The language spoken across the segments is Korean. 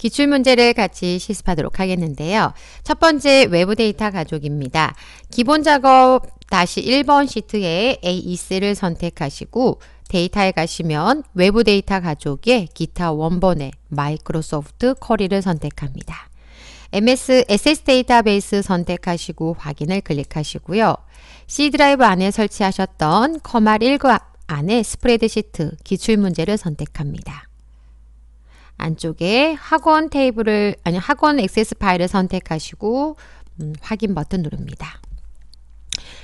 기출 문제를 같이 실습하도록 하겠는데요. 첫 번째 외부 데이터 가족입니다. 기본 작업 다시 1번 시트에 AEC를 선택하시고 데이터에 가시면 외부 데이터 가족의 기타 원본의 마이크로소프트 커리를 선택합니다. MS SS 데이터베이스 선택하시고 확인을 클릭하시고요. C 드라이브 안에 설치하셨던 커마 1급 안에 스프레드시트 기출문제를 선택합니다. 안쪽에 학원 테이블을 아니 학원 액세스 파일을 선택하시고 음, 확인 버튼 누릅니다.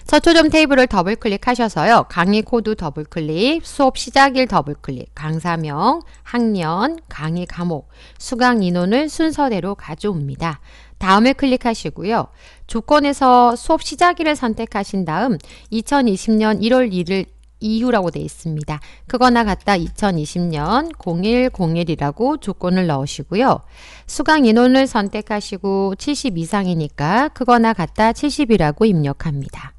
서초점 테이블을 더블 클릭하셔서요. 강의 코드 더블 클릭, 수업 시작일 더블 클릭, 강사명, 학년, 강의 과목, 수강 인원을 순서대로 가져옵니다. 다음을 클릭하시고요. 조건에서 수업 시작일을 선택하신 다음 2020년 1월 1일, 이유라고 되어 있습니다. 크거나 같다 2020년 0101이라고 조건을 넣으시고요. 수강 인원을 선택하시고 70 이상이니까 크거나 같다 70이라고 입력합니다.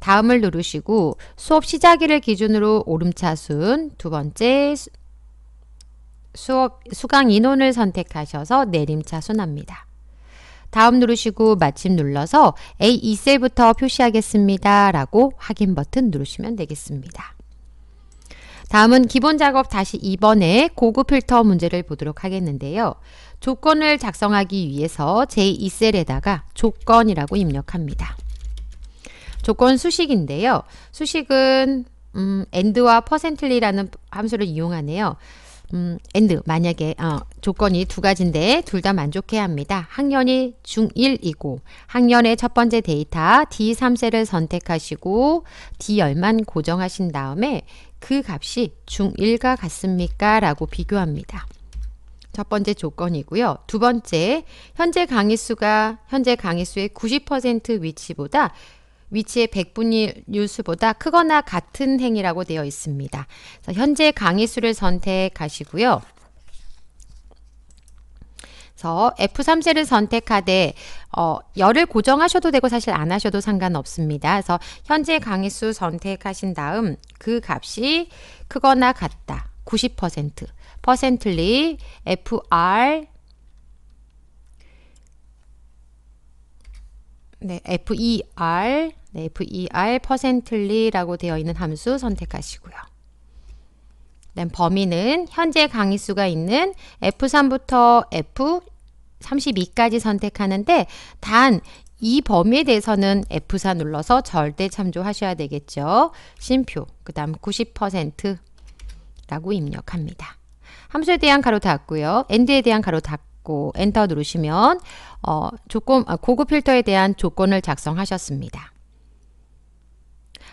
다음을 누르시고 수업 시작일을 기준으로 오름차순 두 번째 수업 수강 인원을 선택하셔서 내림차순합니다. 다음 누르시고 마침 눌러서 A2셀부터 표시하겠습니다. 라고 확인 버튼 누르시면 되겠습니다. 다음은 기본 작업 다시 2번의 고급 필터 문제를 보도록 하겠는데요. 조건을 작성하기 위해서 제2셀에다가 조건이라고 입력합니다. 조건 수식인데요. 수식은 음, and와 퍼센틀리라는 함수를 이용하네요. 음, a 드 만약에 어, 조건이 두 가지인데 둘 다 만족해야 합니다. 학년이 중1이고 학년의 첫 번째 데이터 D3세를 선택하시고 D열만 고정하신 다음에 그 값이 중1과 같습니까? 라고 비교합니다. 첫 번째 조건이고요. 두 번째, 현재 강의수가 현재 강의수의 90% 위치보다 위치의 백분0뉴스보다 크거나 같은 행이라고 되어 있습니다. 현재 강의 수를 선택하시고요. 그래서 F3세를 선택하되 어, 열을 고정하셔도 되고 사실 안 하셔도 상관없습니다. 그래서 현재 강의 수 선택하신 다음 그 값이 크거나 같다. 90% 퍼센트리 FR 네, FER 네, ver 퍼센틀리라고 되어 있는 함수 선택하시고요. 그 범위는 현재 강의 수가 있는 F3부터 F32까지 선택하는데 단 이 범위에 대해서는 F4 눌러서 절대 참조하셔야 되겠죠. 심표, 그 다음 90%라고 입력합니다. 함수에 대한 가로 닫고요. 엔드에 대한 가로 닫고 엔터 누르시면 어, 조건 아, 고급 필터에 대한 조건을 작성하셨습니다.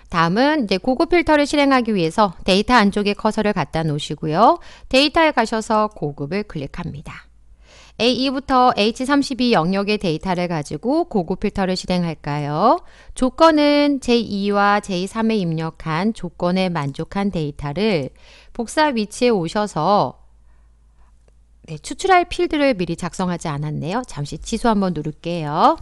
다음은 이제 고급 필터를 실행하기 위해서 데이터 안쪽에 커서를 갖다 놓으시고요. 데이터에 가셔서 고급을 클릭합니다. A2부터 H32 영역의 데이터를 가지고 고급 필터를 실행할까요? 조건은 J2와 J3에 입력한 조건에 만족한 데이터를 복사 위치에 오셔서 네, 추출할 필드를 미리 작성하지 않았네요. 잠시 취소 한번 누를게요.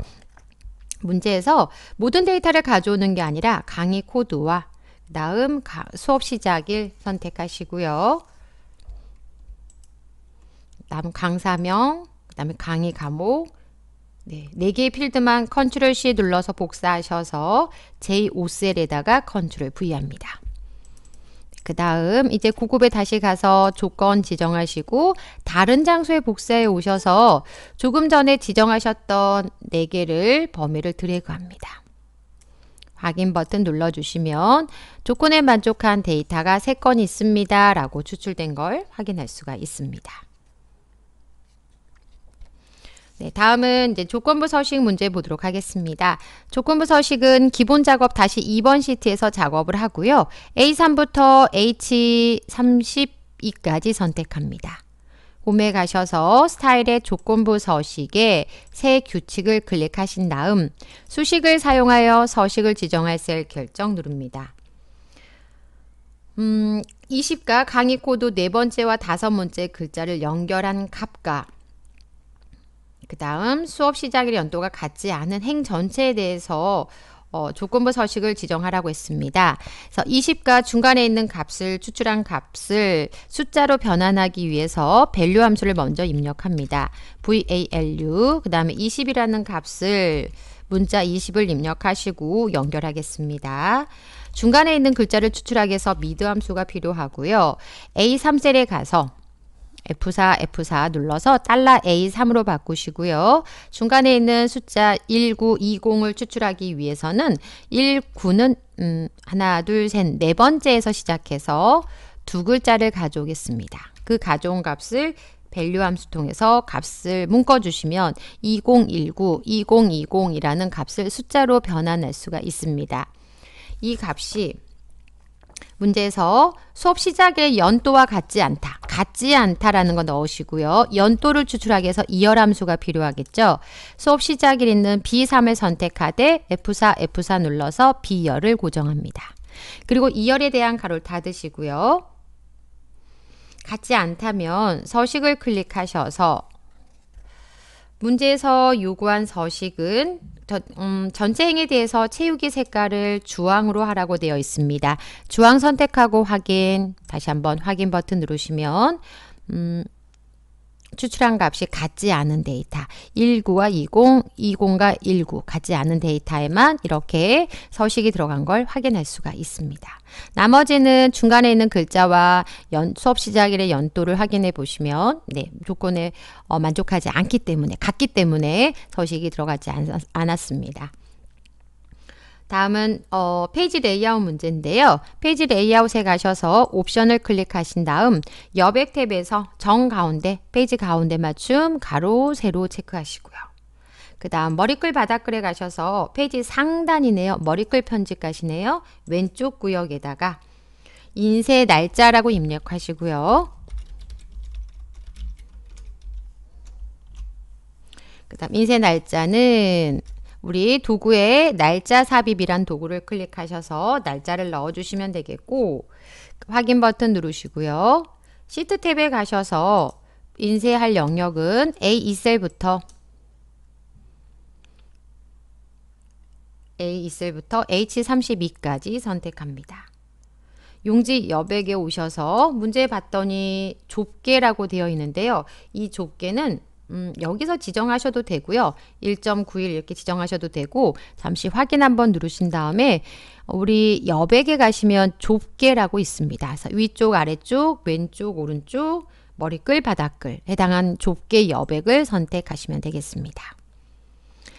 문제에서 모든 데이터를 가져오는 게 아니라 강의 코드와 다음 수업 시작일 선택하시고요. 다음 강사명, 그 다음에 강의 과목, 네, 4개의 필드만 컨트롤 C 눌러서 복사하셔서 J5셀에다가 컨트롤 V 합니다. 그 다음 이제 고급에 다시 가서 조건 지정하시고 다른 장소에 복사해 오셔서 조금 전에 지정하셨던 4개를 범위를 드래그합니다. 확인 버튼 눌러주시면 조건에 만족한 데이터가 3건 있습니다. 라고 추출된 걸 확인할 수가 있습니다. 네, 다음은 이제 조건부 서식 문제 보도록 하겠습니다. 조건부 서식은 기본 작업 다시 2번 시트에서 작업을 하고요. A3부터 H32까지 선택합니다. 홈에 가셔서 스타일의 조건부 서식에 새 규칙을 클릭하신 다음 수식을 사용하여 서식을 지정할 셀 결정 누릅니다. 음, 20과 강의 코드 네 번째와 다섯 번째 글자를 연결한 값과 그 다음 수업 시작일 연도가 같지 않은 행 전체에 대해서 어, 조건부 서식을 지정하라고 했습니다. 그래서 20과 중간에 있는 값을 추출한 값을 숫자로 변환하기 위해서 밸류 함수를 먼저 입력합니다. VALU 그 다음에 20이라는 값을 문자 20을 입력하시고 연결하겠습니다. 중간에 있는 글자를 추출하기 위해서 미드 함수가 필요하고요. A3셀에 가서 F4, F4 눌러서 달러 $A3으로 바꾸시고요. 중간에 있는 숫자 1920을 추출하기 위해서는 19는 음, 하나, 둘, 셋, 네 번째에서 시작해서 두 글자를 가져오겠습니다. 그 가져온 값을 밸류 함수 통해서 값을 묶어주시면 2019, 2020이라는 값을 숫자로 변환할 수가 있습니다. 이 값이 문제에서 수업 시작일 연도와 같지 않다. 같지 않다라는 거 넣으시고요. 연도를 추출하기 위해서 이열함수가 필요하겠죠. 수업 시작일 있는 B3을 선택하되 F4, F4 눌러서 B열을 고정합니다. 그리고 이열에 대한 가로를 닫으시고요. 같지 않다면 서식을 클릭하셔서 문제에서 요구한 서식은 전, 음, 전체 행에 대해서 채우기 색깔을 주황으로 하라고 되어 있습니다. 주황 선택하고 확인, 다시 한번 확인 버튼 누르시면 음, 추출한 값이 같지 않은 데이터 19와 20, 20과 19 같지 않은 데이터에만 이렇게 서식이 들어간 걸 확인할 수가 있습니다. 나머지는 중간에 있는 글자와 연, 수업 시작일의 연도를 확인해 보시면 네, 조건에 어, 만족하지 않기 때문에 같기 때문에 서식이 들어가지 않, 않았습니다. 다음은 어, 페이지 레이아웃 문제인데요. 페이지 레이아웃에 가셔서 옵션을 클릭하신 다음 여백 탭에서 정 가운데, 페이지 가운데 맞춤, 가로, 세로 체크하시고요. 그 다음 머리글 바닥글에 가셔서 페이지 상단이네요. 머리글 편집 가시네요. 왼쪽 구역에다가 인쇄 날짜라고 입력하시고요. 그 다음 인쇄 날짜는 우리 도구에 날짜 삽입이란 도구를 클릭하셔서 날짜를 넣어주시면 되겠고 확인 버튼 누르시고요. 시트 탭에 가셔서 인쇄할 영역은 A2셀부터 A2셀부터 H32까지 선택합니다. 용지 여백에 오셔서 문제 봤더니 좁게라고 되어 있는데요. 이 좁게는 음, 여기서 지정하셔도 되고요. 1.91 이렇게 지정하셔도 되고 잠시 확인 한번 누르신 다음에 우리 여백에 가시면 좁게라고 있습니다. 그래서 위쪽, 아래쪽, 왼쪽, 오른쪽, 머리끌, 바닥끌 해당한 좁게 여백을 선택하시면 되겠습니다.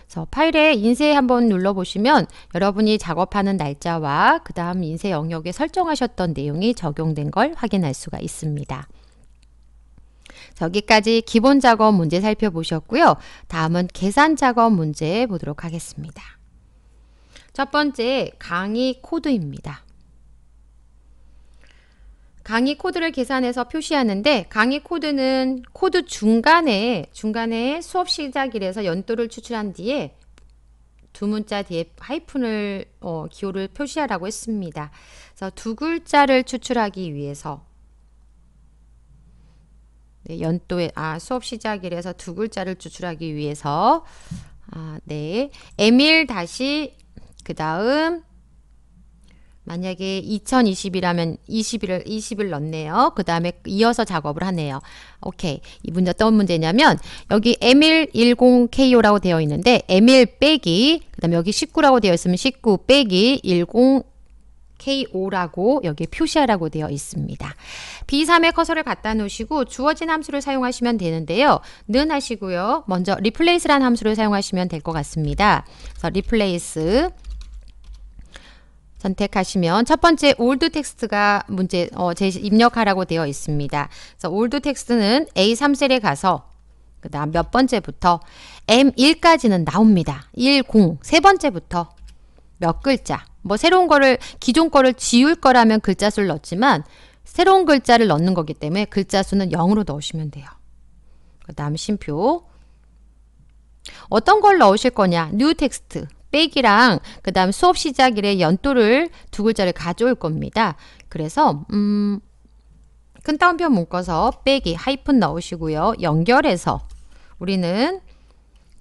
그래서 파일에 인쇄 한번 눌러보시면 여러분이 작업하는 날짜와 그 다음 인쇄 영역에 설정하셨던 내용이 적용된 걸 확인할 수가 있습니다. 여기까지 기본 작업 문제 살펴보셨고요. 다음은 계산 작업 문제 보도록 하겠습니다. 첫 번째 강의 코드입니다. 강의 코드를 계산해서 표시하는데 강의 코드는 코드 중간에 중간에 수업 시작일에서 연도를 추출한 뒤에 두 문자 뒤에 하이픈을 어, 기호를 표시하라고 했습니다. 그래서 두 글자를 추출하기 위해서 네, 연도에 아 수업 시작이라서 두 글자를 추출하기 위해서 아, 네. 에밀 다시 그다음 만약에 2020이라면 20일 20일 넣네요. 그 다음에 이어서 작업을 하네요. 오케이. 이 문제 어떤 문제냐면 여기 ML10KO라고 되어 있는데 에밀 빼기 그 다음에 여기 19라고 되어 있으면 19 빼기 10 KO라고 여기 표시하라고 되어 있습니다. b 3의 커서를 갖다 놓으시고 주어진 함수를 사용하시면 되는데요. 는 하시고요. 먼저 replace라는 함수를 사용하시면 될 것 같습니다. 그래서 replace 선택하시면 첫 번째 old t e x t 가 문제 어, 입력하라고 되어 있습니다. 그래서 올드 텍스트는 A3셀에 가서 그다음 몇 번째부터 M1까지는 나옵니다. 10, 세 번째부터 몇 글자 뭐 새로운 거를 기존 거를 지울 거라면 글자 수를 넣지만 새로운 글자를 넣는 거기 때문에 글자 수는 0으로 넣으시면 돼요. 그다음 심표 어떤 걸 넣으실 거냐? 뉴 텍스트 빼기랑 그다음 수업 시작일에 연도를 두 글자를 가져올 겁니다. 그래서 음, 큰 따옴표 묶어서 빼기 하이픈 넣으시고요. 연결해서 우리는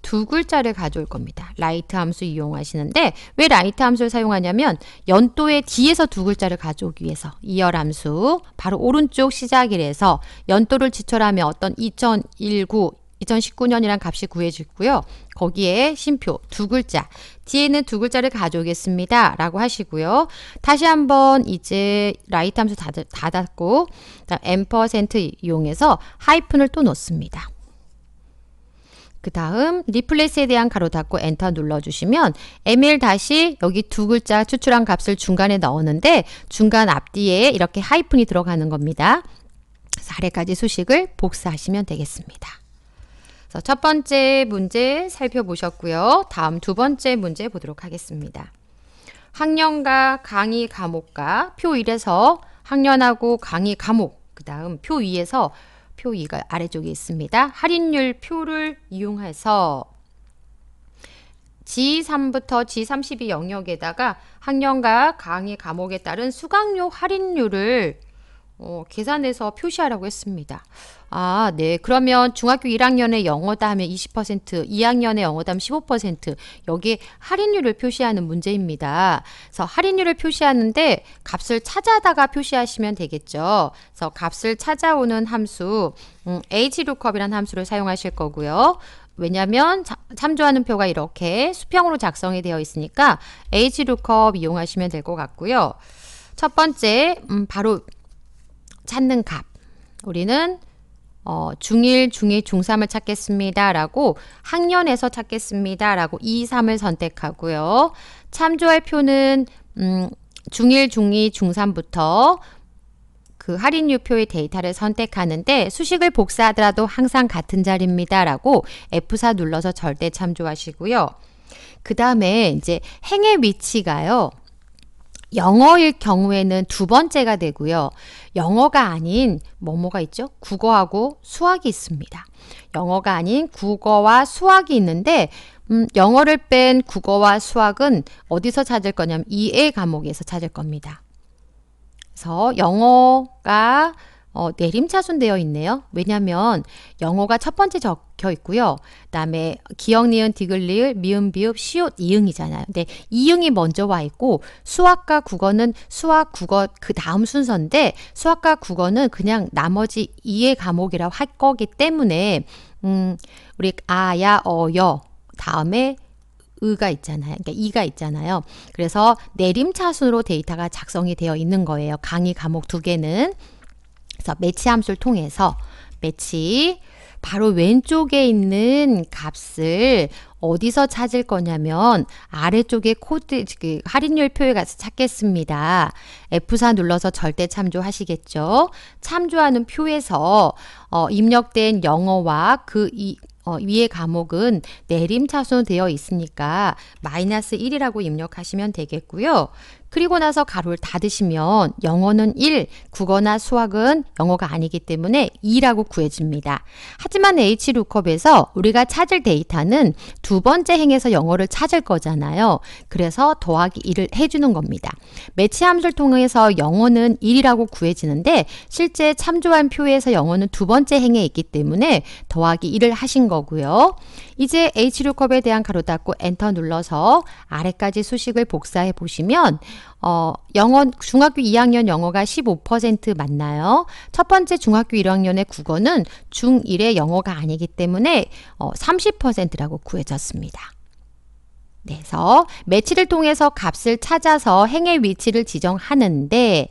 두 글자를 가져올 겁니다. 라이트 함수 이용하시는데 왜 라이트 함수를 사용하냐면 연도의 뒤에서 두 글자를 가져오기 위해서 이열 함수 바로 오른쪽 시작이래서 연도를 지출하면 어떤 2019 2019년이란 값이 구해지고요. 거기에 심표 두 글자 뒤에는 두 글자를 가져오겠습니다. 라고 하시고요. 다시 한번 이제 라이트 함수 닫았고 엠퍼센트 이용해서 하이픈을 또 넣습니다. 그 다음 리플레스에 대한 가로 닫고 엔터 눌러주시면 ML 다시 여기 두 글자 추출한 값을 중간에 넣었는데 중간 앞뒤에 이렇게 하이픈이 들어가는 겁니다. 사례까지 수식을 복사하시면 되겠습니다. 그래서 첫 번째 문제 살펴보셨고요. 다음 두 번째 문제 보도록 하겠습니다. 학년과 강의 과목과 표 1에서 학년하고 강의 과목 그 다음 표 2에서 표기가 아래쪽에 있습니다. 할인율 표를 이용해서 G3부터 G32 영역에다가 학년과 강의 과목에 따른 수강료 할인율을 어, 계산해서 표시하라고 했습니다. 아, 네. 그러면 중학교 1학년에 영어다 하면 20%, 2학년에 영어다 하면 15%. 여기 할인율을 표시하는 문제입니다. 그래서 할인율을 표시하는데 값을 찾아다가 표시하시면 되겠죠. 그래서 값을 찾아오는 함수 음, HLOOKUP이라는 함수를 사용하실 거고요. 왜냐하면 참조하는 표가 이렇게 수평으로 작성이 되어 있으니까 HLOOKUP 이용하시면 될 것 같고요. 첫 번째, 음, 바로 찾는 값. 우리는 어, 중1, 중2, 중3을 찾겠습니다. 라고 학년에서 찾겠습니다. 라고 2, 3을 선택하고요. 참조할 표는 음, 중1, 중2, 중3부터 그 할인 유표의 데이터를 선택하는데 수식을 복사하더라도 항상 같은 자리입니다. 라고 F4 눌러서 절대 참조하시고요. 그 다음에 이제 행의 위치가요. 영어일 경우에는 두 번째가 되고요. 영어가 아닌 뭐뭐가 있죠? 국어하고 수학이 있습니다. 영어가 아닌 국어와 수학이 있는데 음, 영어를 뺀 국어와 수학은 어디서 찾을 거냐면 이해 e 과목에서 찾을 겁니다. 그래서 영어가 어, 내림차순되어 있네요. 왜냐하면 영어가 첫 번째 적혀 있고요. 그다음에 기역, 니은, 디글 리을, 미음, 비읍, 시옷, 이응이잖아요. 근데 이응이 먼저 와 있고 수학과 국어는 수학, 국어 그 다음 순서인데 수학과 국어는 그냥 나머지 이해 과목이라고 할 거기 때문에 음, 우리 아, 야, 어, 여 다음에 의가 있잖아요. 그러니까 이가 있잖아요. 그래서 내림차순으로 데이터가 작성이 되어 있는 거예요. 강의 과목 두 개는. 그래서 매치 함수를 통해서 매치 바로 왼쪽에 있는 값을 어디서 찾을 거냐면 아래쪽에 코드 그 할인율 표에 가서 찾겠습니다. F4 눌러서 절대 참조 하시겠죠. 참조하는 표에서 어, 입력된 영어와 그 이, 어, 위에 과목은 내림차순 되어 있으니까 마이너스 1이라고 입력하시면 되겠고요. 그리고 나서 가로를 닫으시면 영어는 1, 국어나 수학은 영어가 아니기 때문에 2라고 구해집니다. 하지만 H루컵에서 우리가 찾을 데이터는 두 번째 행에서 영어를 찾을 거잖아요. 그래서 더하기 1을 해주는 겁니다. 매치 함수를 통해서 영어는 1이라고 구해지는데 실제 참조한 표에서 영어는 두 번째 행에 있기 때문에 더하기 1을 하신 거고요. 이제 H6컵에 대한 가로 닫고 엔터 눌러서 아래까지 수식을 복사해 보시면 어, 영어 중학교 2학년 영어가 15% 맞나요? 첫 번째 중학교 1학년의 국어는 중1의 영어가 아니기 때문에 어, 30%라고 구해졌습니다. 그래서 매치를 통해서 값을 찾아서 행의 위치를 지정하는데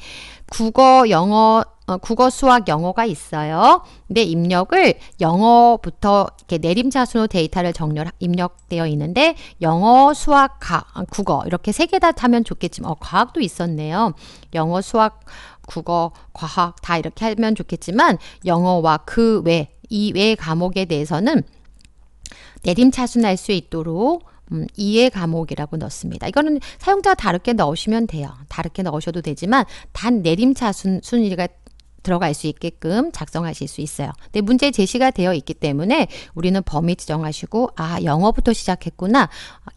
국어, 영어 어, 국어, 수학, 영어가 있어요. 근데 입력을 영어부터 이렇게 내림차순으로 데이터를 정렬 입력되어 있는데 영어, 수학, 가, 어, 국어 이렇게 세 개 다타면 좋겠지만 뭐. 어, 과학도 있었네요. 영어, 수학, 국어, 과학 다 이렇게 하면 좋겠지만 영어와 그 외, 이외 과목에 대해서는 내림차순할 수 있도록 음, 이해 과목이라고 넣습니다. 이거는 사용자가 다르게 넣으시면 돼요. 다르게 넣으셔도 되지만 단 내림차순 순위가 들어갈 수 있게끔 작성하실 수 있어요. 근데 문제 제시가 되어 있기 때문에 우리는 범위 지정하시고 아 영어부터 시작했구나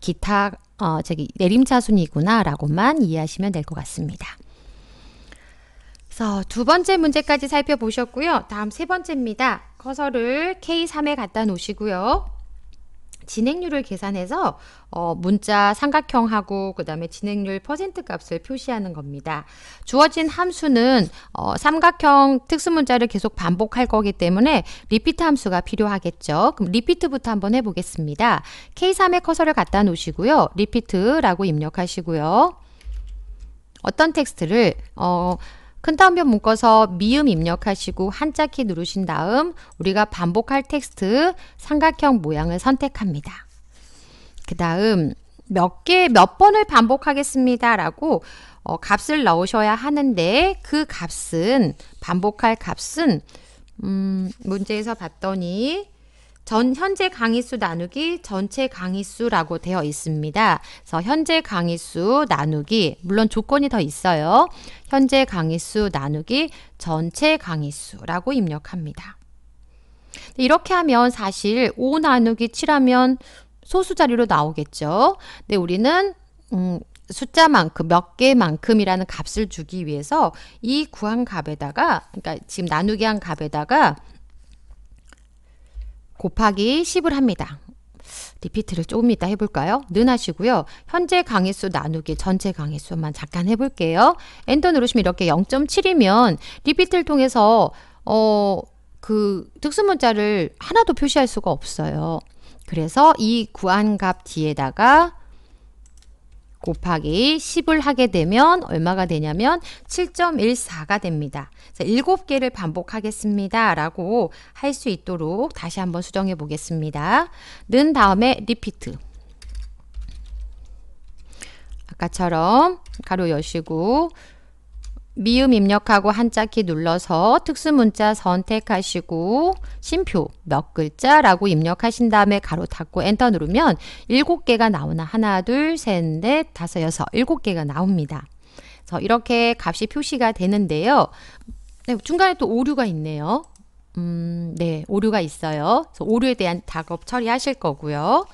기타 어, 저기 내림차순이구나 라고만 이해하시면 될 것 같습니다. 그래서 두 번째 문제까지 살펴보셨고요. 다음 세 번째입니다. 커서를 K3에 갖다 놓으시고요. 진행률을 계산해서 어, 문자 삼각형하고 그 다음에 진행률 퍼센트 값을 표시하는 겁니다. 주어진 함수는 어, 삼각형 특수문자를 계속 반복할 거기 때문에 리피트 함수가 필요하겠죠. 그럼 리피트부터 한번 해보겠습니다. K3에 커서를 갖다 놓으시고요. 리피트라고 입력하시고요. 어떤 텍스트를 어, 큰따옴표 묶어서 미음 입력하시고 한자키 누르신 다음 우리가 반복할 텍스트 삼각형 모양을 선택합니다. 그 다음 몇 개, 몇 번을 반복하겠습니다. 라고 어, 값을 넣으셔야 하는데 그 값은 반복할 값은 음, 문제에서 봤더니 전 현재 강의 수 나누기 전체 강의 수라고 되어 있습니다. 그래서 현재 강의 수 나누기 물론 조건이 더 있어요. 현재 강의 수 나누기 전체 강의 수라고 입력합니다. 이렇게 하면 사실 5 나누기 7하면 소수 자리로 나오겠죠. 근데 우리는 음, 숫자만큼 몇 개만큼이라는 값을 주기 위해서 이 구한 값에다가 그러니까 지금 나누기 한 값에다가 곱하기 10을 합니다. 리피트를 조금 이따 해볼까요? 는 하시고요. 현재 강의수 나누기 전체 강의수만 잠깐 해볼게요. 엔터 누르시면 이렇게 0.7이면 리피트를 통해서 어, 그 특수문자를 하나도 표시할 수가 없어요. 그래서 이 구한값 뒤에다가 곱하기 10을 하게 되면 얼마가 되냐면 7.14가 됩니다. 그래개를 반복하겠습니다. 라고 할 수 있도록 다시 한번 수정해 보겠습니다. 는 다음에 리피트 아까처럼 가로 여시고 미음 입력하고 한자키 눌러서 특수문자 선택하시고 심표 몇 글자라고 입력하신 다음에 가로 닫고 엔터 누르면 7개가 나오나 하나 둘 셋 넷 다섯 여섯 7개가 나옵니다. 그래서 이렇게 값이 표시가 되는데요. 네, 중간에 또 오류가 있네요. 음, 네, 오류가 있어요. 오류에 대한 작업 처리하실 거고요.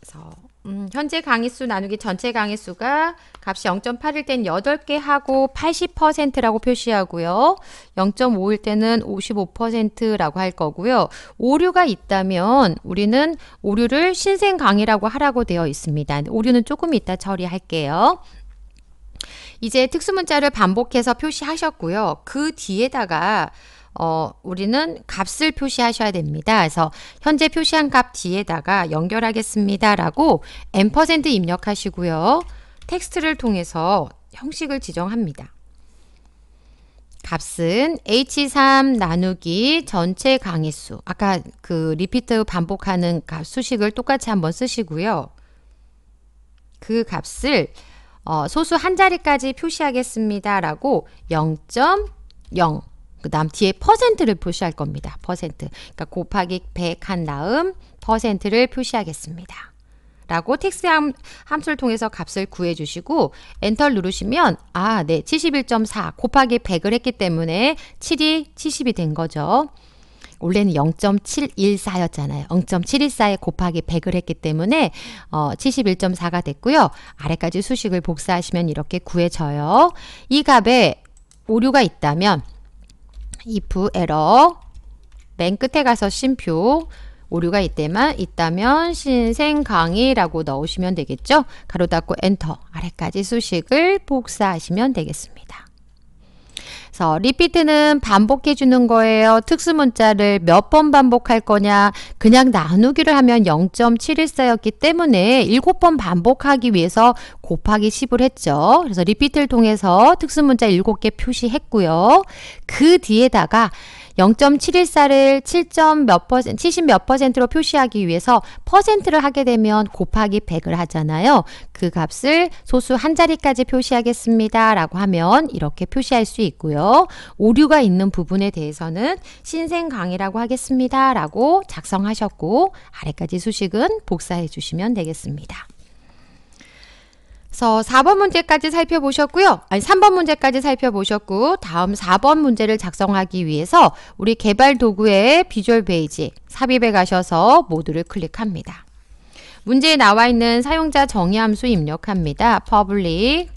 그래서 음, 현재 강의수 나누기 전체 강의수가 값이 0.8일 땐 8개 하고 80%라고 표시하고요. 0.5일 때는 55%라고 할 거고요. 오류가 있다면 우리는 오류를 신생 강의라고 하라고 되어 있습니다. 오류는 조금 이따 처리할게요. 이제 특수문자를 반복해서 표시하셨고요. 그 뒤에다가 어, 우리는 값을 표시하셔야 됩니다. 그래서 현재 표시한 값 뒤에다가 연결하겠습니다라고 n% 입력하시고요. 텍스트를 통해서 형식을 지정합니다. 값은 h3 나누기 전체 강의수 아까 그 리피트 반복하는 값 수식을 똑같이 한번 쓰시고요. 그 값을 어, 소수 한 자리까지 표시하겠습니다라고 0.0그 다음 뒤에 퍼센트를 표시할 겁니다. 퍼센트. 그러니까 곱하기 100 한 다음 퍼센트를 표시하겠습니다. 라고 텍스 함, 함수를 통해서 값을 구해주시고 엔터 누르시면 아, 네, 71.4 곱하기 100을 했기 때문에 7이 70이 된 거죠. 원래는 0.714였잖아요. 0.714에 곱하기 100을 했기 때문에 어, 71.4가 됐고요. 아래까지 수식을 복사하시면 이렇게 구해져요. 이 값에 오류가 있다면 if 에러 맨 끝에 가서 심표 오류가 있다면 있다면 신생 강의라고 넣으시면 되겠죠. 가로 닫고 엔터 아래까지 수식을 복사하시면 되겠습니다. 그래서 리피트는 반복해 주는 거예요. 특수문자를 몇 번 반복할 거냐. 그냥 나누기를 하면 0.71쌓였기 때문에 7번 반복하기 위해서 곱하기 10을 했죠. 그래서 리피트를 통해서 특수문자 7개 표시했고요. 그 뒤에다가 0.714를 7몇 퍼센트, 70 몇 퍼센트로 표시하기 위해서 퍼센트를 하게 되면 곱하기 100을 하잖아요. 그 값을 소수 한 자리까지 표시하겠습니다. 라고 하면 이렇게 표시할 수 있고요. 오류가 있는 부분에 대해서는 신생 강의라고 하겠습니다. 라고 작성하셨고 아래까지 수식은 복사해 주시면 되겠습니다. 그래서 4번 문제까지 살펴보셨고요. 아니 3번 문제까지 살펴보셨고 다음 4번 문제를 작성하기 위해서 우리 개발 도구의 비주얼 베이지 삽입에 가셔서 모두를 클릭합니다. 문제에 나와 있는 사용자 정의 함수 입력합니다. public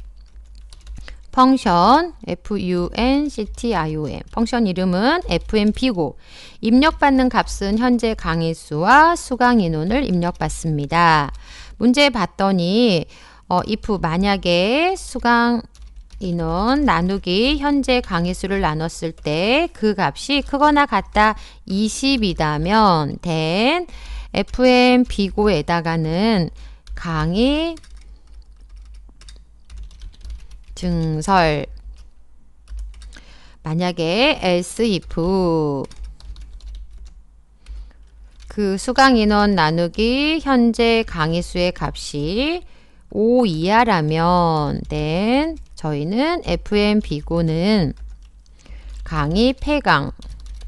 펑션 functiom 펑션 이름은 fmp고 입력받는 값은 현재 강의수와 수강인원을 입력받습니다. 문제 봤더니 어, if 만약에 수강 인원 나누기 현재 강의 수를 나눴을 때 그 값이 크거나 같다 20이다면 then fm 비고에다가는 강의 증설 만약에 else if 그 수강 인원 나누기 현재 강의 수의 값이 5 이하라면 then 저희는 FM 비고는 강의 폐강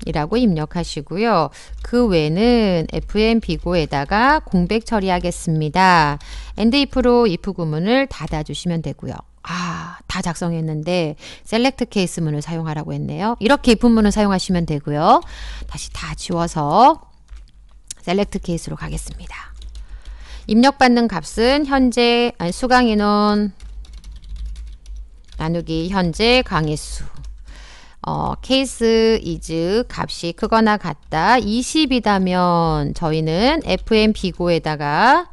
이라고 입력하시고요. 그 외는 FM 비고에다가 공백 처리하겠습니다. and if로 if 구문을 닫아주시면 되고요. 아, 다 작성했는데 셀렉트 케이스문을 사용하라고 했네요. 이렇게 if문을 사용하시면 되고요. 다시 다 지워서 셀렉트 케이스로 가겠습니다. 입력받는 값은 현재 아니, 수강 인원 나누기 현재 강의 수 어, 케이스 이즈 값이 크거나 같다 20이다면 저희는 fm 비고에다가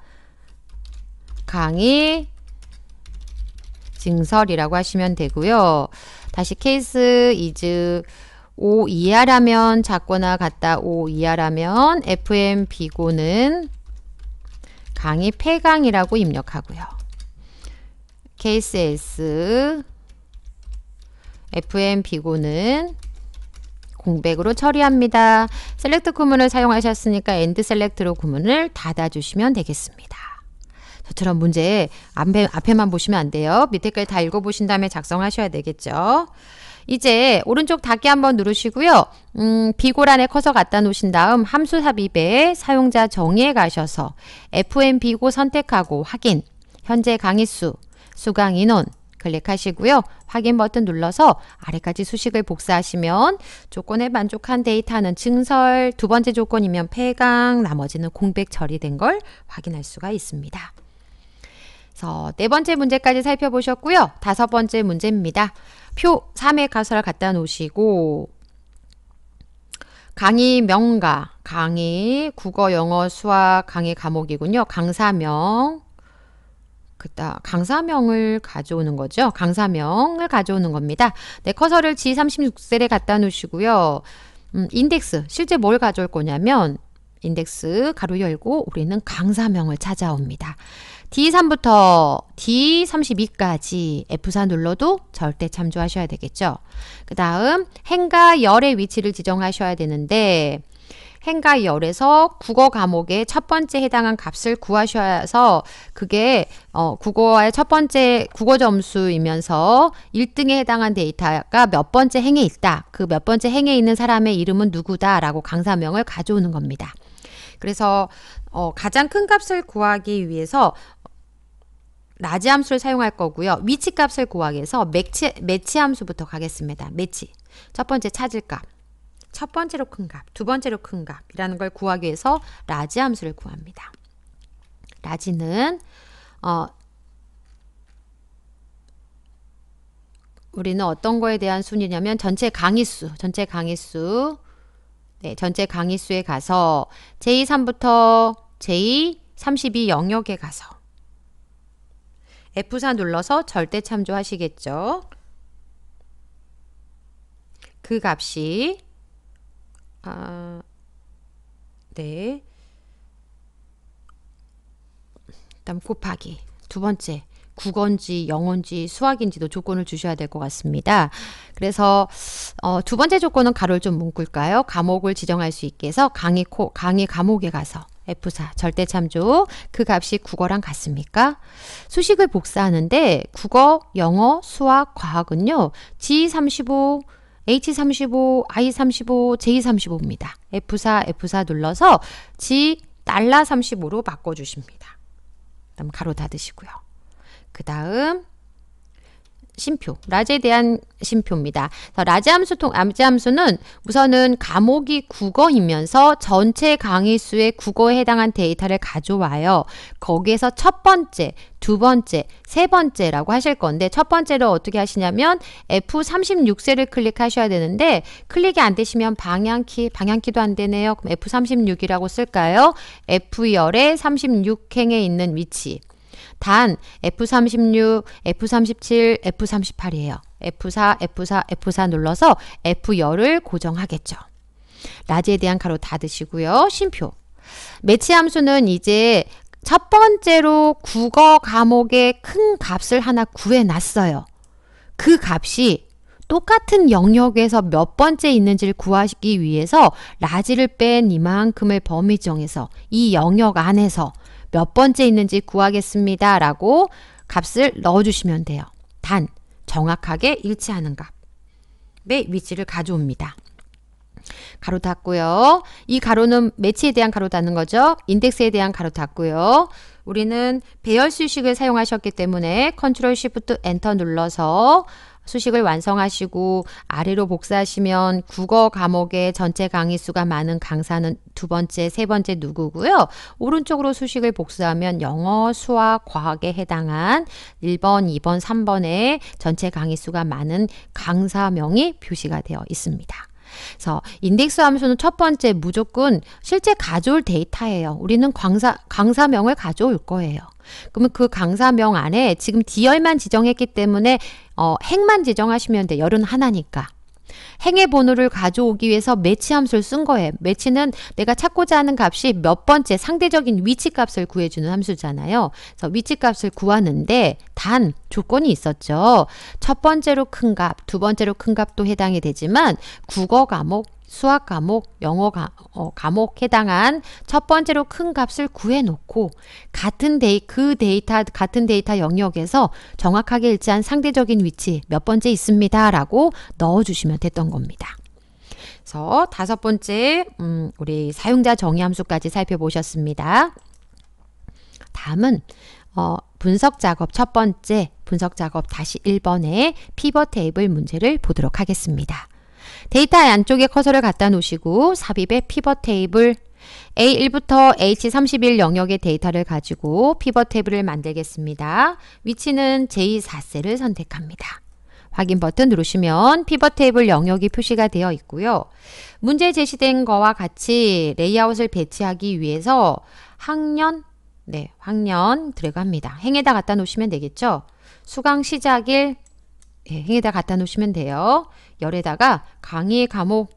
강의 증설이라고 하시면 되고요. 다시 케이스 이즈 5 이하라면 작거나 같다 5 이하라면 fm 비고는 강의 폐강이라고 입력하고요. 케이스 S FM 비고는 공백으로 처리합니다. 셀렉트 구문을 사용하셨으니까 엔드 셀렉트로 구문을 닫아주시면 되겠습니다. 저처럼 문제 앞에, 앞에만 보시면 안 돼요. 밑에까다 읽어보신 다음에 작성하셔야 되겠죠. 이제 오른쪽 닫기 한번 누르시고요. 음, 비고란에 커서 갖다 놓으신 다음 함수 삽입에 사용자 정의에 가셔서 FM 비고 선택하고 확인, 현재 강의수, 수강 인원 클릭하시고요. 확인 버튼 눌러서 아래까지 수식을 복사하시면 조건에 만족한 데이터는 증설, 두 번째 조건이면 폐강, 나머지는 공백 처리된 걸 확인할 수가 있습니다. 그래서 네 번째 문제까지 살펴보셨고요. 다섯 번째 문제입니다. 표 3의 가사를 갖다 놓으시고 강의 명가, 강의, 국어, 영어, 수학 강의 과목이군요. 강사명, 그다 강사명을 가져오는 거죠. 강사명을 가져오는 겁니다. 네, 커서를 G36셀에 갖다 놓으시고요. 음, 인덱스, 실제 뭘 가져올 거냐면 인덱스 가로 열고 우리는 강사명을 찾아옵니다. D3부터 D32까지 F4 눌러도 절대 참조하셔야 되겠죠. 그 다음 행과 열의 위치를 지정하셔야 되는데 행과 열에서 국어 과목의 첫 번째 해당한 값을 구하셔서 그게 어, 국어의 첫 번째 국어 점수이면서 1등에 해당한 데이터가 몇 번째 행에 있다. 그 몇 번째 행에 있는 사람의 이름은 누구다라고 강사명을 가져오는 겁니다. 그래서 어, 가장 큰 값을 구하기 위해서 라지 함수를 사용할 거고요. 위치 값을 구하기 위해서 매치, 매치 함수부터 가겠습니다. 매치. 첫 번째 찾을 값. 첫 번째로 큰 값, 두 번째로 큰 값이라는 걸 구하기 위해서 라지 함수를 구합니다. 라지는 어, 우리는 어떤 거에 대한 순위냐면 전체 강의수, 전체 강의수 네, 전체 강의수에 가서 J3부터 J32 영역에 가서 F4 눌러서 절대 참조하시겠죠. 그 값이 아, 네. 다음 곱하기 두 번째 국어인지 영어인지 수학인지도 조건을 주셔야 될 것 같습니다. 그래서 어, 두 번째 조건은 가로를 좀 묶을까요? 과목을 지정할 수 있게 해서 강의 코, 강의 과목에 가서 F4 절대 참조 그 값이 국어랑 같습니까? 수식을 복사하는데 국어, 영어, 수학, 과학은요. G35, H35, I35, J35입니다. F4, F4 눌러서 G 달러 35로 바꿔주십니다. 그럼 가로 닫으시고요. 그 다음 심표, 라제에 대한 심표입니다. 라제 함수 통, 라제 함수는 우선은 과목이 국어이면서 전체 강의 수의 국어에 해당한 데이터를 가져와요. 거기에서 첫 번째, 두 번째, 세 번째라고 하실 건데 첫 번째로 어떻게 하시냐면 F36셀을 클릭하셔야 되는데 클릭이 안 되시면 방향키, 방향키도 안 되네요. 그럼 F36이라고 쓸까요? F 열의 36행에 있는 위치. 단 F36, F37, F38이에요. F4, F4, F4 눌러서 F10을 고정하겠죠. 라지에 대한 가로 닫으시고요. 쉼표. 매치 함수는 이제 첫 번째로 국어 과목의 큰 값을 하나 구해놨어요. 그 값이 똑같은 영역에서 몇 번째 있는지를 구하기 위해서 라지를 뺀 이만큼의 범위 정해서 이 영역 안에서 몇 번째 있는지 구하겠습니다. 라고 값을 넣어주시면 돼요. 단, 정확하게 일치하는 값의 위치를 가져옵니다. 가로 닫고요. 이 가로는 매치에 대한 가로 닫는 거죠. 인덱스에 대한 가로 닫고요. 우리는 배열 수식을 사용하셨기 때문에 컨트롤 쉬프트 엔터 눌러서 수식을 완성하시고 아래로 복사하시면 국어 과목의 전체 강의 수가 많은 강사는 두 번째, 세 번째 누구고요. 오른쪽으로 수식을 복사하면 영어, 수학, 과학에 해당한 1번, 2번, 3번의 전체 강의 수가 많은 강사명이 표시가 되어 있습니다. 그래서 인덱스 함수는 첫 번째 무조건 실제 가져올 데이터예요. 우리는 강사, 강사명을 가져올 거예요. 그러면 그 강사명 안에 지금 디얼만 지정했기 때문에 어, 행만 지정하시면 돼. 열은 하나니까. 행의 번호를 가져오기 위해서 매치 함수를 쓴 거예요. 매치는 내가 찾고자 하는 값이 몇 번째 상대적인 위치 값을 구해주는 함수잖아요. 그래서 위치 값을 구하는데 단 조건이 있었죠. 첫 번째로 큰 값, 두 번째로 큰 값도 해당이 되지만 국어 과목 수학 과목, 영어 가, 어, 과목 해당한 첫 번째로 큰 값을 구해놓고 같은 데이, 그 데이터, 같은 데이터 영역에서 정확하게 일치한 상대적인 위치 몇 번째 있습니다. 라고 넣어주시면 됐던 겁니다. 그래서 다섯 번째, 음, 우리 사용자 정의 함수까지 살펴보셨습니다. 다음은 어, 분석 작업 첫 번째 분석 작업 다시 1번의 피벗 테이블 문제를 보도록 하겠습니다. 데이터 안쪽에 커서를 갖다 놓으시고 삽입의 피벗 테이블 A1부터 H31 영역의 데이터를 가지고 피벗 테이블을 만들겠습니다. 위치는 J4셀을 선택합니다. 확인 버튼 누르시면 피벗 테이블 영역이 표시가 되어 있고요. 문제 제시된 거와 같이 레이아웃을 배치하기 위해서 학년, 네, 학년 들어갑니다. 행에다 갖다 놓으시면 되겠죠? 수강 시작일, 네, 행에다 갖다 놓으시면 돼요. 열에다가 강의 감목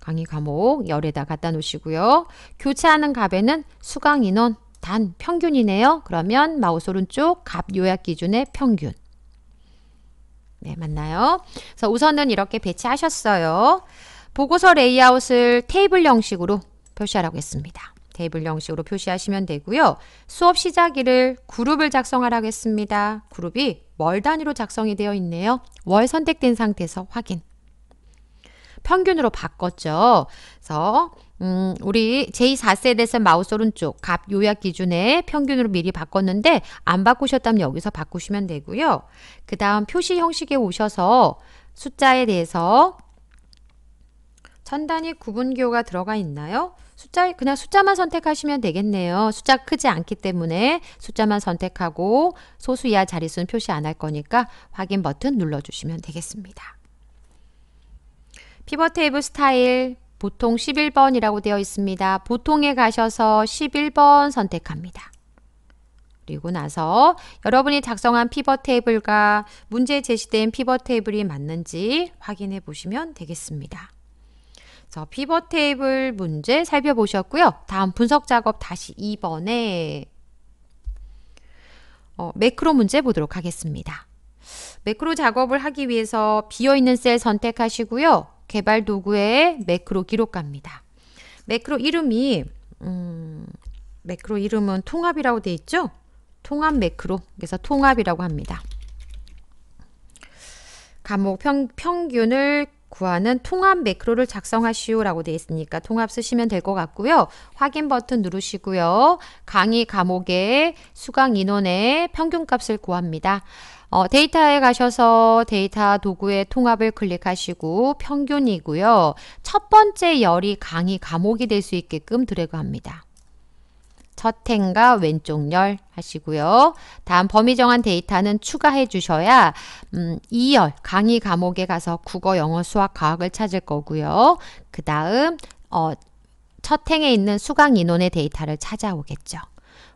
강의 감목 열에다 갖다 놓으시고요. 교체하는 값에는 수강 인원 단 평균이네요. 그러면 마우스 오른쪽 값 요약 기준의 평균 네 맞나요? 그래서 우선은 이렇게 배치하셨어요. 보고서 레이아웃을 테이블 형식으로 표시하라고 했습니다. 테이블 형식으로 표시하시면 되고요. 수업 시작일을 그룹을 작성하라고 했습니다. 그룹이 월 단위로 작성이 되어 있네요. 월 선택된 상태에서 확인. 평균으로 바꿨죠. 그래서 음, 우리 제4세대에서 마우스 오른쪽 값 요약 기준에 평균으로 미리 바꿨는데 안 바꾸셨다면 여기서 바꾸시면 되고요. 그 다음 표시 형식에 오셔서 숫자에 대해서 천단이구분기호가 들어가 있나요? 숫자 그냥 숫자만 선택하시면 되겠네요. 숫자 크지 않기 때문에 숫자만 선택하고 소수 이하 자릿수는 표시 안 할 거니까 확인 버튼 눌러주시면 되겠습니다. 피벗 테이블 스타일 보통 11번이라고 되어 있습니다. 보통에 가셔서 11번 선택합니다. 그리고 나서 여러분이 작성한 피벗 테이블과 문제 에 제시된 피벗 테이블이 맞는지 확인해 보시면 되겠습니다. 그 피벗 테이블 문제 살펴보셨고요. 다음 분석 작업 다시 2번에 어, 매크로 문제 보도록 하겠습니다. 매크로 작업을 하기 위해서 비어있는 셀 선택하시고요. 개발 도구에 매크로 기록 갑니다. 매크로 이름이 음, 매크로 이름은 통합이라고 되어 있죠? 통합 매크로 그래서 통합이라고 합니다. 감목 평, 평균을 구하는 통합 매크로를 작성하시오라고 되어 있으니까 통합 쓰시면 될 것 같고요. 확인 버튼 누르시고요. 강의 과목의 수강 인원의 평균값을 구합니다. 어, 데이터에 가셔서 데이터 도구의 통합을 클릭하시고 평균이고요. 첫 번째 열이 강의 과목이 될 수 있게끔 드래그합니다. 첫 행과 왼쪽 열 하시고요. 다음 범위 정한 데이터는 추가해 주셔야 음, 2열 강의 과목에 가서 국어, 영어, 수학, 과학을 찾을 거고요. 그 다음 어, 첫 행에 있는 수강 인원의 데이터를 찾아오겠죠.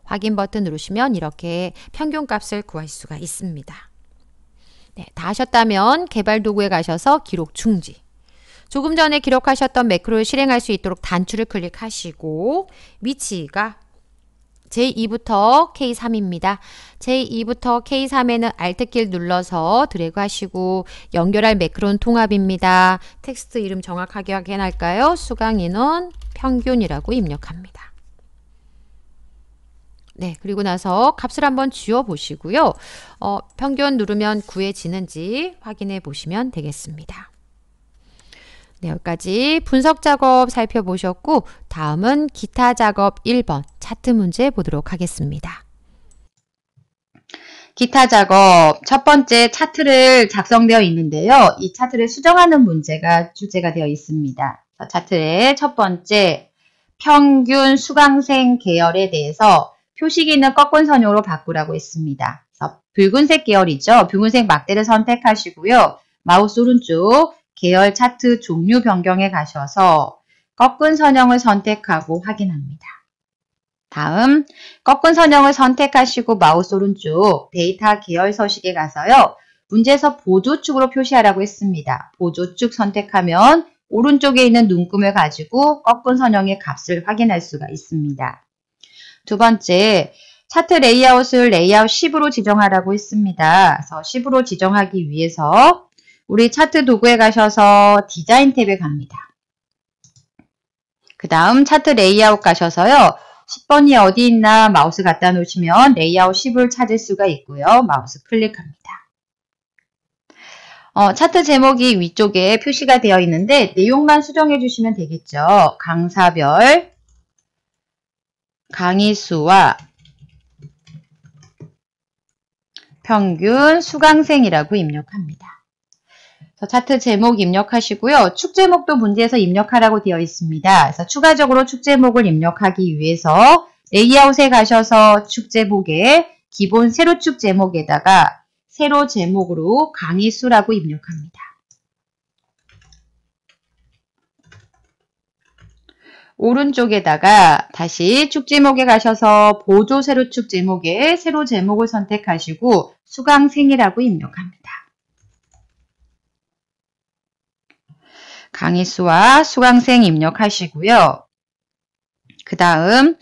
확인 버튼 누르시면 이렇게 평균값을 구할 수가 있습니다. 네, 다 하셨다면 개발 도구에 가셔서 기록 중지. 조금 전에 기록하셨던 매크로를 실행할 수 있도록 단추를 클릭하시고 위치가 제2부터 K3입니다. 제2부터 K3에는 알트키를 눌러서 드래그 하시고 연결할 매크로 통합입니다. 텍스트 이름 정확하게 확인할까요? 수강인원 평균이라고 입력합니다. 네, 그리고 나서 값을 한번 쥐어 보시고요. 어, 평균 누르면 구해지는지 확인해 보시면 되겠습니다. 네, 여기까지 분석 작업 살펴보셨고 다음은 기타 작업 1번 차트 문제 보도록 하겠습니다. 기타 작업 첫 번째 차트를 작성되어 있는데요. 이 차트를 수정하는 문제가 주제가 되어 있습니다. 차트의 첫 번째 평균 수강생 계열에 대해서 표시기는 꺾은 선형으로 바꾸라고 했습니다. 붉은색 계열이죠. 붉은색 막대를 선택하시고요. 마우스 오른쪽 계열 차트 종류 변경에 가셔서 꺾은 선형을 선택하고 확인합니다. 다음 꺾은 선형을 선택하시고 마우스 오른쪽 데이터 계열 서식에 가서요. 문제에서 보조축으로 표시하라고 했습니다. 보조축 선택하면 오른쪽에 있는 눈금을 가지고 꺾은 선형의 값을 확인할 수가 있습니다. 두 번째, 차트 레이아웃을 레이아웃 10으로 지정하라고 했습니다. 그래서 10으로 지정하기 위해서 우리 차트 도구에 가셔서 디자인 탭에 갑니다. 그 다음 차트 레이아웃 가셔서요. 10번이 어디 있나 마우스 갖다 놓으시면 레이아웃 10을 찾을 수가 있고요. 마우스 클릭합니다. 어, 차트 제목이 위쪽에 표시가 되어 있는데 내용만 수정해 주시면 되겠죠. 강사별, 강의 수와 평균 수강생이라고 입력합니다. 차트 제목 입력하시고요. 축 제목도 문제에서 입력하라고 되어 있습니다. 그래서 추가적으로 축 제목을 입력하기 위해서 레이아웃에 가셔서 축 제목에 기본 세로 축 제목에다가 세로 제목으로 강의수라고 입력합니다. 오른쪽에다가 다시 축 제목에 가셔서 보조 세로 축 제목에 세로 제목을 선택하시고 수강생이라고 입력합니다. 강의 수와 수강생 입력하시고요. 그 다음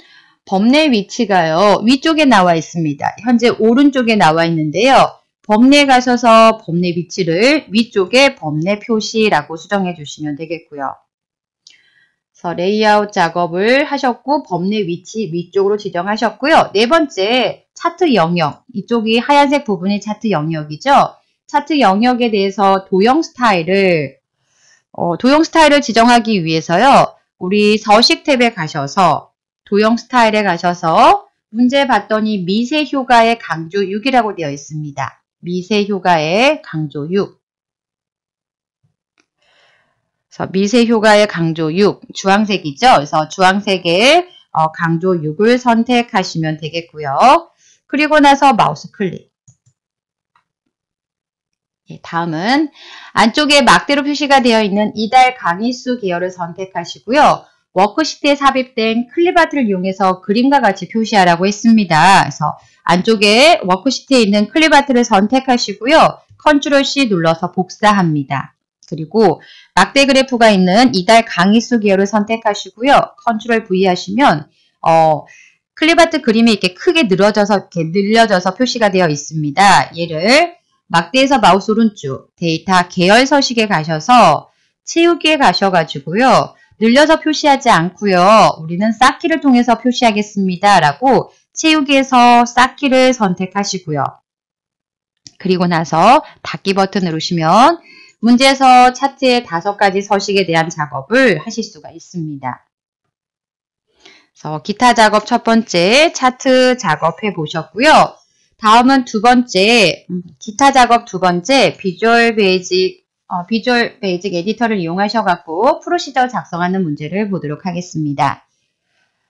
범례 위치가요. 위쪽에 나와 있습니다. 현재 오른쪽에 나와 있는데요. 범례 가셔서 범례 위치를 위쪽에 범례 표시라고 수정해 주시면 되겠고요. 그래서 레이아웃 작업을 하셨고 범례 위치 위쪽으로 지정하셨고요. 네 번째 차트 영역 이쪽이 하얀색 부분이 차트 영역이죠. 차트 영역에 대해서 도형 스타일을 어, 도형 스타일을 지정하기 위해서요. 우리 서식 탭에 가셔서 도형 스타일에 가셔서 문제 봤더니 미세 효과의 강조 6이라고 되어 있습니다. 미세 효과의 강조 6. 그래서 미세 효과의 강조 6, 주황색이죠. 그래서 주황색의 어, 강조 6을 선택하시면 되겠고요. 그리고 나서 마우스 클릭. 예, 다음은 안쪽에 막대로 표시가 되어 있는 이달 강의수 계열을 선택하시고요. 워크시트에 삽입된 클립아트를 이용해서 그림과 같이 표시하라고 했습니다. 그래서 안쪽에 워크시트에 있는 클립아트를 선택하시고요. 컨트롤 C 눌러서 복사합니다. 그리고 막대 그래프가 있는 이달 강의수 계열을 선택하시고요. 컨트롤 V 하시면 어, 클립아트 그림이 이렇게 크게 늘어져서 이렇게 늘려져서 표시가 되어 있습니다. 얘를 막대에서 마우스 오른쪽 데이터 계열 서식에 가셔서 채우기에 가셔가지고요. 늘려서 표시하지 않고요. 우리는 쌓기를 통해서 표시하겠습니다. 라고 채우기에서 쌓기를 선택하시고요. 그리고 나서 닫기 버튼 누르시면 문제에서 차트의 다섯 가지 서식에 대한 작업을 하실 수가 있습니다. 그래서 기타 작업 첫 번째 차트 작업해 보셨고요. 다음은 두 번째, 음, 기타 작업 두 번째, 비주얼 베이직, 어, 비주얼 베이직 에디터를 이용하셔갖고 프로시저 작성하는 문제를 보도록 하겠습니다.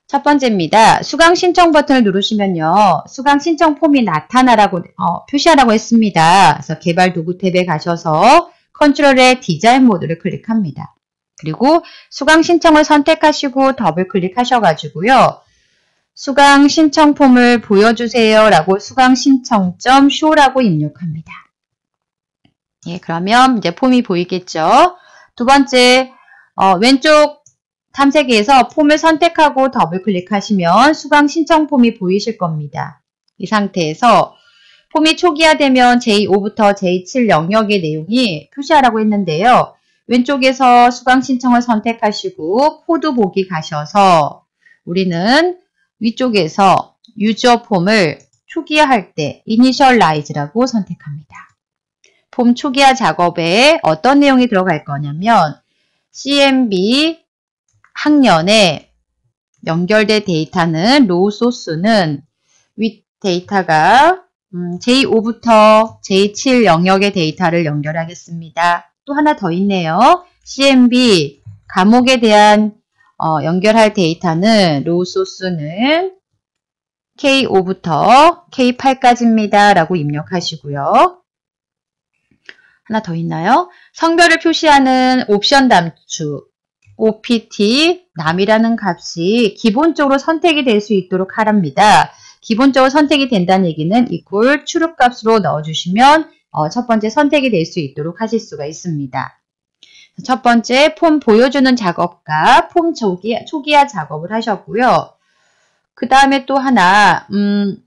첫 번째입니다. 수강 신청 버튼을 누르시면요. 수강 신청 폼이 나타나라고 어, 표시하라고 했습니다. 그래서 개발 도구 탭에 가셔서 컨트롤의 디자인 모드를 클릭합니다. 그리고 수강 신청을 선택하시고 더블 클릭하셔가지고요. 수강 신청 폼을 보여주세요 라고 수강 신청점 쇼라고 입력합니다. 예, 그러면 이제 폼이 보이겠죠. 두 번째, 어, 왼쪽 탐색에서 폼을 선택하고 더블 클릭하시면 수강 신청 폼이 보이실 겁니다. 이 상태에서 폼이 초기화되면 J5부터 J7 영역의 내용이 표시하라고 했는데요. 왼쪽에서 수강 신청을 선택하시고 코드 보기 가셔서 우리는 위쪽에서 유저 폼을 초기화할 때 이니셜라이즈라고 선택합니다. 폼 초기화 작업에 어떤 내용이 들어갈 거냐면 CMB 학년에 연결된 데이터는 로우 소스는 윗 데이터가 J5부터 J7 영역의 데이터를 연결하겠습니다. 또 하나 더 있네요. CMB 감옥에 대한 어, 연결할 데이터는 로우 소스는 K5부터 K8까지입니다. 라고 입력하시고요. 하나 더 있나요? 성별을 표시하는 옵션 단축 OPT 남이라는 값이 기본적으로 선택이 될 수 있도록 하랍니다. 기본적으로 선택이 된다는 얘기는 이꼴 출입값으로 넣어주시면 어, 첫 번째 선택이 될 수 있도록 하실 수가 있습니다. 첫 번째 폼 보여주는 작업과 폼 초기, 초기화 작업을 하셨고요. 그 다음에 또 하나 음,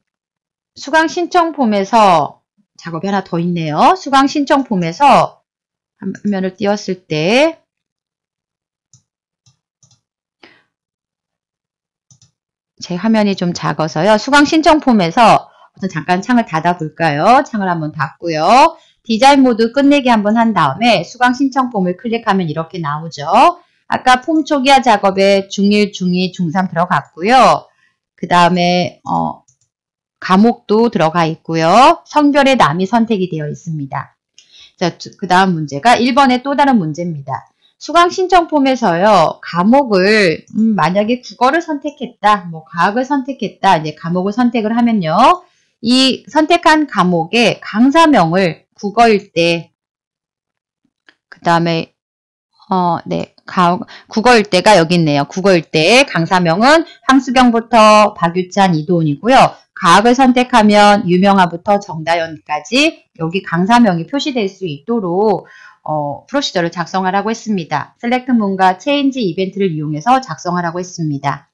수강 신청 폼에서 작업이 하나 더 있네요. 수강 신청 폼에서 화면을 띄웠을 때 제 화면이 좀 작아서요. 수강 신청 폼에서 잠깐 창을 닫아 볼까요? 창을 한번 닫고요. 디자인 모드 끝내기 한번 한 다음에 수강 신청 폼을 클릭하면 이렇게 나오죠. 아까 폼 초기화 작업에 중1, 중2, 중3 들어갔고요. 그 다음에 어, 과목도 들어가 있고요. 성별의 남이 선택이 되어 있습니다. 자, 그 다음 문제가 1번의 또 다른 문제입니다. 수강 신청 폼에서요. 과목을 음, 만약에 국어를 선택했다, 뭐 과학을 선택했다, 이제 과목을 선택을 하면요. 이 선택한 과목에 강사명을 국어일 때, 그 다음에, 어, 네, 가, 국어일 때가 여기 있네요. 국어일 때 강사명은 황수경부터 박유찬, 이도훈이고요. 과학을 선택하면 유명화부터 정다연까지 여기 강사명이 표시될 수 있도록 어, 프로시저를 작성하라고 했습니다. 셀렉트문과 체인지 이벤트를 이용해서 작성하라고 했습니다.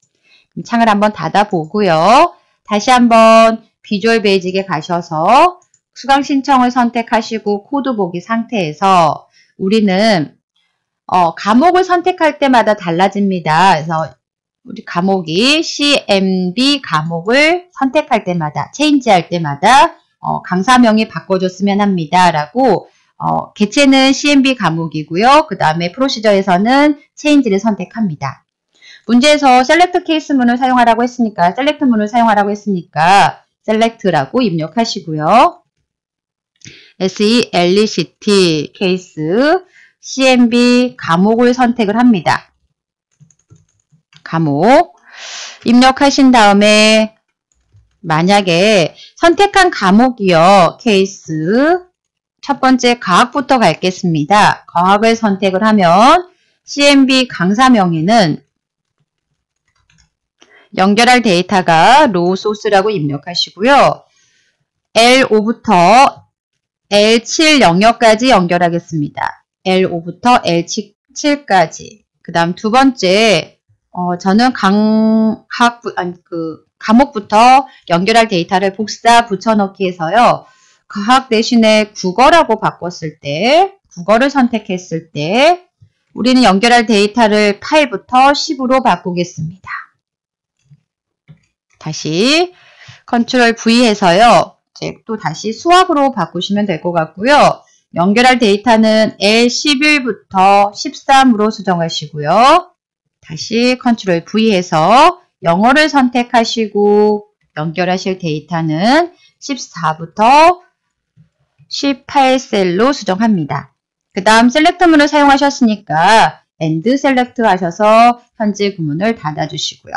창을 한번 닫아보고요. 다시 한번 비주얼 베이직에 가셔서 수강 신청을 선택하시고 코드 보기 상태에서 우리는 어, 과목을 선택할 때마다 달라집니다. 그래서 우리 감옥이 CMB 감옥을 선택할 때마다 체인지할 때마다 어, 강사명이 바꿔줬으면 합니다. 라고 어, 개체는 CMB 감옥이고요그 다음에 프로시저에서는 체인지를 선택합니다. 문제에서 셀렉트 케이스 문을 사용하라고 했으니까 셀렉트 문을 사용하라고 했으니까 셀렉트라고 입력하시고요. SELECT 케이스 CMB 과목을 선택을 합니다. 과목 입력하신 다음에 만약에 선택한 과목이요. 케이스 첫 번째 과학부터 갈겠습니다. 과학을 선택을 하면 CMB 강사명에는 연결할 데이터가 로우 소스라고 입력하시고요. L5부터 L7 영역까지 연결하겠습니다. L5부터 L7까지. 그 다음 두 번째, 어, 저는 강, 각, 아니, 그, 과목부터 연결할 데이터를 복사 붙여넣기 해서요. 과학 대신에 국어라고 바꿨을 때, 국어를 선택했을 때, 우리는 연결할 데이터를 8부터 10으로 바꾸겠습니다. 다시, 컨트롤 V 해서요. 즉또 다시 수학으로 바꾸시면 될 것 같고요. 연결할 데이터는 L11부터 13으로 수정하시고요. 다시 컨트롤 V 에서 영어를 선택하시고 연결하실 데이터는 14부터 18셀로 수정합니다. 그 다음 셀렉트문을 사용하셨으니까 a 드 셀렉트 하셔서 현재 구문을 닫아주시고요.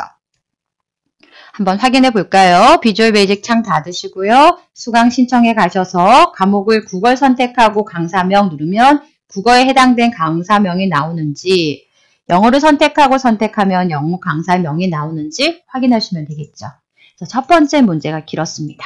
한번 확인해 볼까요? 비주얼 베이직 창 닫으시고요. 수강 신청에 가셔서 과목을 국어 선택하고 강사명 누르면 국어에 해당된 강사명이 나오는지 영어를 선택하고 선택하면 영어 강사명이 나오는지 확인하시면 되겠죠. 첫 번째 문제가 길었습니다.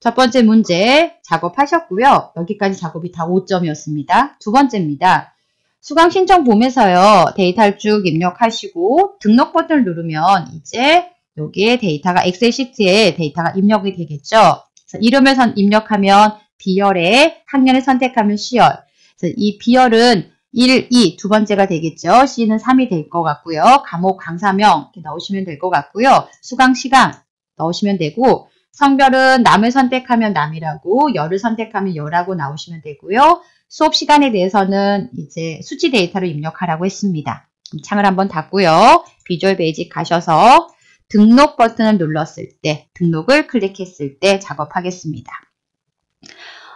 첫 번째 문제 작업하셨고요. 여기까지 작업이 다 5점이었습니다. 두 번째입니다. 수강 신청 보면서요 데이터 를쭉 입력하시고 등록 버튼을 누르면 이제 여기에 데이터가 엑셀 시트에 데이터가 입력이 되겠죠. 이름을 선, 입력하면 비열에 학년을 선택하면 시열이비열은 1, 2, 두 번째가 되겠죠. C는 3이 될 것 같고요. 과목, 강사명 이렇게 넣으시면 될 것 같고요. 수강, 시간 넣으시면 되고 성별은 남을 선택하면 남이라고 열을 선택하면 열하고 나오시면 되고요. 수업 시간에 대해서는 이제 수치 데이터를 입력하라고 했습니다. 창을 한번 닫고요. 비주얼 베이직 가셔서 등록 버튼을 눌렀을 때, 등록을 클릭했을 때 작업하겠습니다.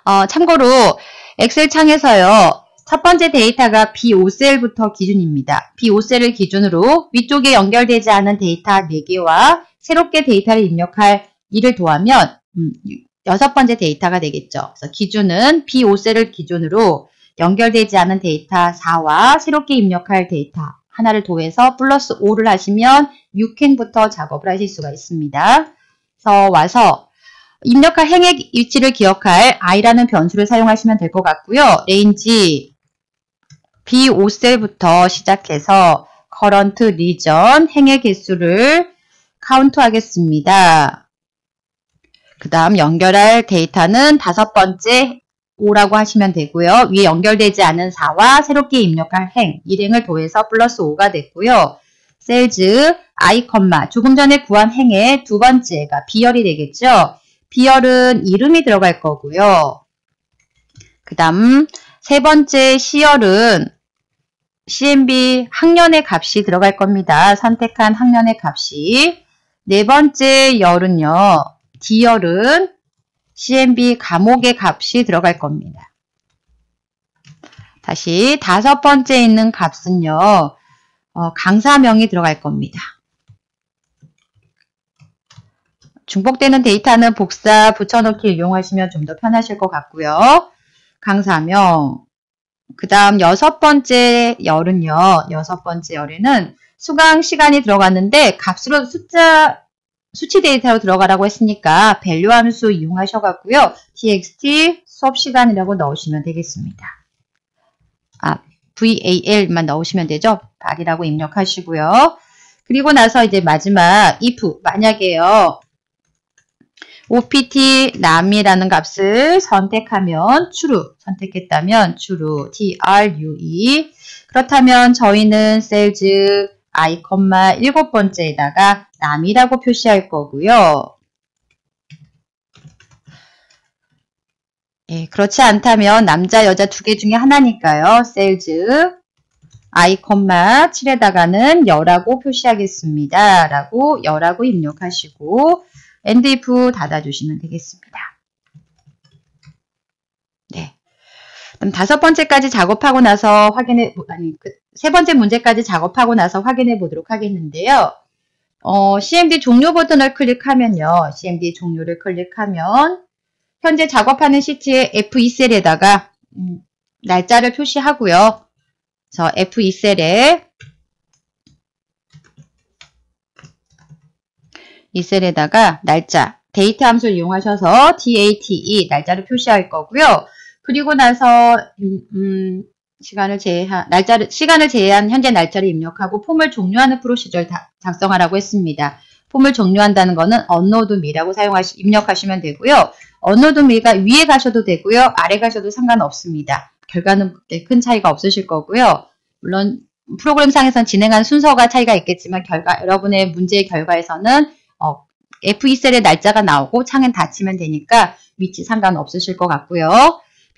어, 참고로 엑셀 창에서요. 첫 번째 데이터가 B5셀부터 기준입니다. B5셀을 기준으로 위쪽에 연결되지 않은 데이터 4개와 새롭게 데이터를 입력할 일을 도하면 음, 여섯 번째 데이터가 되겠죠. 그래서 기준은 B5셀을 기준으로 연결되지 않은 데이터 4와 새롭게 입력할 데이터 하나를 더해서 플러스 5를 하시면 6행부터 작업을 하실 수가 있습니다. 그래서 와서 입력할 행의위치를 기억할 i라는 변수를 사용하시면 될 것 같고요. 레인지 B5셀부터 시작해서 current region 행의 개수를 카운트 하겠습니다. 그 다음 연결할 데이터는 다섯 번째 5라고 하시면 되고요. 위에 연결되지 않은 4와 새롭게 입력할 행, 일행을 더해서 플러스 5가 됐고요. 셀즈, 아이, 컴마, 조금 전에 구한 행의 두 번째가 비열이 되겠죠. 비열은 이름이 들어갈 거고요. 그 다음 세 번째 시열은 CMB 학년의 값이 들어갈 겁니다. 선택한 학년의 값이. 네 번째 열은요. D열은 CNB 감옥의 값이 들어갈 겁니다. 다시 다섯 번째 있는 값은요. 어, 강사명이 들어갈 겁니다. 중복되는 데이터는 복사 붙여넣기 이용하시면 좀 더 편하실 것 같고요. 강사명 그 다음 여섯 번째 열은요. 여섯 번째 열에는 수강 시간이 들어갔는데 값으로 숫자 수치 데이터로 들어가라고 했으니까 밸류 함수 이용하셔가고요 txt 수업시간이라고 넣으시면 되겠습니다. 아, val만 넣으시면 되죠. 박이라고 입력하시고요. 그리고 나서 이제 마지막 if 만약에요. opt 남이라는 값을 선택하면 true 선택했다면 true true 그렇다면 저희는 셀즉 i, 일곱 번째에다가 남이라고 표시할 거고요. 예, 그렇지 않다면 남자 여자 두 개 중에 하나니까요. 셀즈 i, 7에다가는 열라고 표시하겠습니다. 라고 열하고 입력하시고 and if 닫아주시면 되겠습니다. 네. 그럼 다섯 번째까지 작업하고 나서 확인해 아니 그, 세 번째 문제까지 작업하고 나서 확인해 보도록 하겠는데요. 어, CMD 종료 버튼을 클릭하면요. CMD 종료를 클릭하면 현재 작업하는 시트의 F2셀에다가 음, 날짜를 표시하고요. 저 F2셀에 이 셀에다가 날짜, 데이트 함수를 이용하셔서 DATE 날짜를 표시할 거고요. 그리고 나서 음, 음, 시간을 제한 날짜를 시간을 제한 현재 날짜를 입력하고 폼을 종료하는 프로시절 작성하라고 했습니다. 폼을 종료한다는 것은 언노드 미라고 사용하시 입력하시면 되고요. 언노드 미가 위에 가셔도 되고요. 아래 가셔도 상관없습니다. 결과는 큰 차이가 없으실 거고요. 물론 프로그램상에선 진행한 순서가 차이가 있겠지만 결과 여러분의 문제의 결과에서는 어, F2셀의 날짜가 나오고 창은 닫히면 되니까 위치 상관없으실 것 같고요.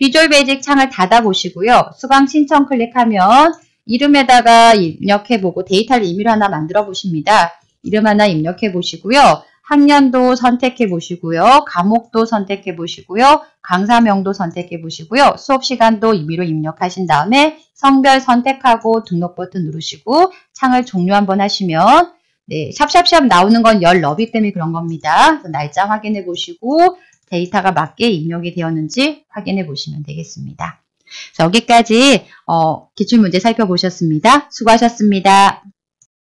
비주얼 베이직 창을 닫아보시고요. 수강 신청 클릭하면 이름에다가 입력해보고 데이터를 임의로 하나 만들어 보십니다. 이름 하나 입력해 보시고요. 학년도 선택해 보시고요. 과목도 선택해 보시고요. 강사명도 선택해 보시고요. 수업시간도 임의로 입력하신 다음에 성별 선택하고 등록 버튼 누르시고 창을 종료 한번 하시면 네, 샵샵샵 나오는 건 열 너비 때문에 그런 겁니다. 날짜 확인해 보시고 데이터가 맞게 입력이 되었는지 확인해 보시면 되겠습니다. 여기까지 어, 기출문제 살펴보셨습니다. 수고하셨습니다.